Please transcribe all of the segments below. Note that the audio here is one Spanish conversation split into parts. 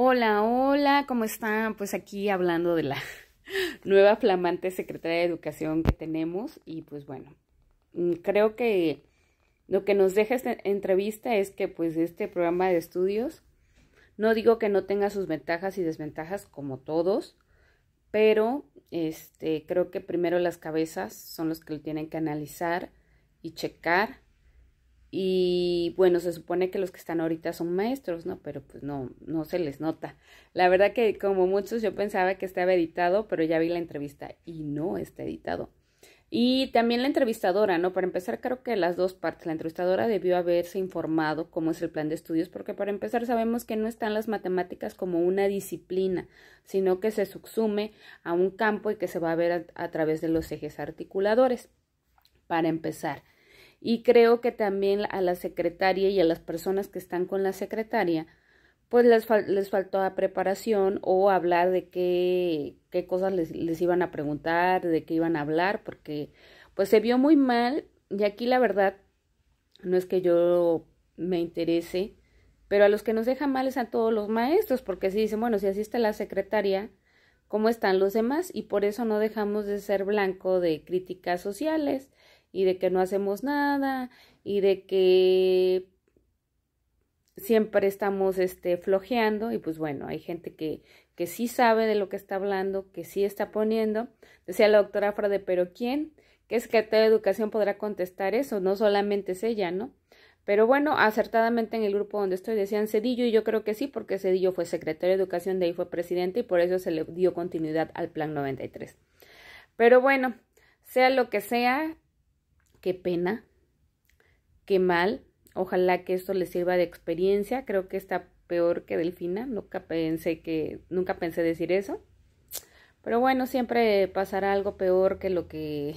Hola, hola, ¿cómo están? Pues aquí hablando de la nueva flamante secretaria de Educación que tenemos y pues bueno, mm, creo que lo que nos deja esta entrevista es que pues este programa de estudios, no digo que no tenga sus ventajas y desventajas como todos, pero este creo que primero las cabezas son los que lo tienen que analizar y checar y bueno, se supone que los que están ahorita son maestros, ¿no? Pero pues no, no se les nota. La verdad que como muchos yo pensaba que estaba editado, pero ya vi la entrevista y no está editado. Y también la entrevistadora, ¿no? Para empezar, creo que las dos partes. La entrevistadora debió haberse informado cómo es el plan de estudios, porque para empezar sabemos que no están las matemáticas como una disciplina, sino que se subsume a un campo y que se va a ver a, a través de los ejes articuladores. Para empezar y creo que también a la secretaria y a las personas que están con la secretaria pues les, les faltó la preparación o hablar de qué, qué cosas les, les iban a preguntar, de qué iban a hablar, porque pues se vio muy mal y aquí la verdad no es que yo me interese, pero a los que nos dejan mal es a todos los maestros, porque si dicen, bueno, si así está la secretaria, ¿cómo están los demás? Y por eso no dejamos de ser blanco de críticas sociales y de que no hacemos nada y de que siempre estamos este, flojeando y pues bueno, hay gente que, que sí sabe de lo que está hablando, que sí está poniendo. Decía la doctora Frade, pero ¿quién? ¿Qué secretaria de Educación podrá contestar eso? No solamente es ella, ¿no? Pero bueno, acertadamente en el grupo donde estoy decían Cedillo y yo creo que sí, porque Cedillo fue secretario de Educación, de ahí fue presidente y por eso se le dio continuidad al Plan 93. Pero bueno, sea lo que sea, qué pena, qué mal. Ojalá que esto les sirva de experiencia. Creo que está peor que Delfina. Nunca pensé que, nunca pensé decir eso. Pero bueno, siempre pasará algo peor que lo que,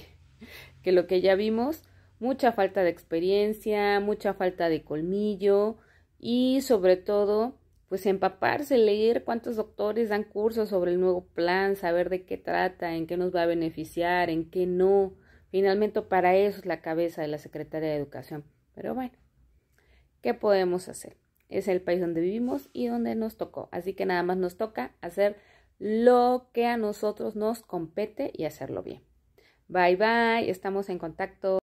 que lo que ya vimos. Mucha falta de experiencia, mucha falta de colmillo y sobre todo, pues empaparse, leer cuántos doctores dan cursos sobre el nuevo plan, saber de qué trata, en qué nos va a beneficiar, en qué no Finalmente, para eso es la cabeza de la Secretaría de Educación. Pero bueno, ¿qué podemos hacer? Es el país donde vivimos y donde nos tocó. Así que nada más nos toca hacer lo que a nosotros nos compete y hacerlo bien. Bye bye, estamos en contacto.